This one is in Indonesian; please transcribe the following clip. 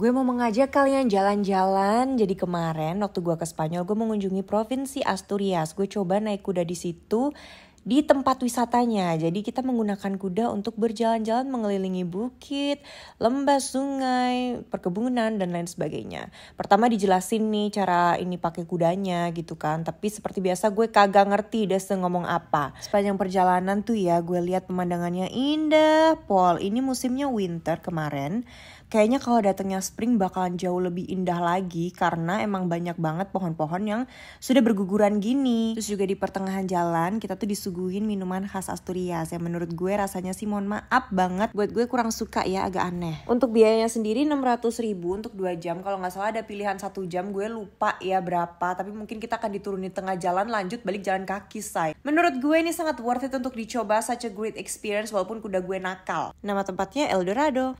Gue mau mengajak kalian jalan-jalan. Jadi kemarin waktu gue ke Spanyol, gue mengunjungi provinsi Asturias. Gue coba naik kuda di situ di tempat wisatanya. Jadi kita menggunakan kuda untuk berjalan-jalan mengelilingi bukit, lembah, sungai, perkebunan dan lain sebagainya. Pertama dijelasin nih cara ini pakai kudanya gitu kan. Tapi seperti biasa gue kagak ngerti Dese ngomong apa. Sepanjang perjalanan tuh ya gue lihat pemandangannya indah. Paul, ini musimnya winter kemarin kayaknya kalau datangnya spring bakalan jauh lebih indah lagi karena emang banyak banget pohon-pohon yang sudah berguguran gini. Terus juga di pertengahan jalan kita tuh disuruh disuguhin minuman khas Asturias yang menurut gue rasanya sih mohon maaf banget buat gue kurang suka ya agak aneh. Untuk biayanya sendiri 600 ribu untuk 2 jam kalau nggak salah ada pilihan satu jam gue lupa ya berapa tapi mungkin kita akan dituruni tengah jalan lanjut balik jalan kaki say. Menurut gue ini sangat worth it untuk dicoba such a great experience walaupun kuda gue nakal. Nama tempatnya Eldorado.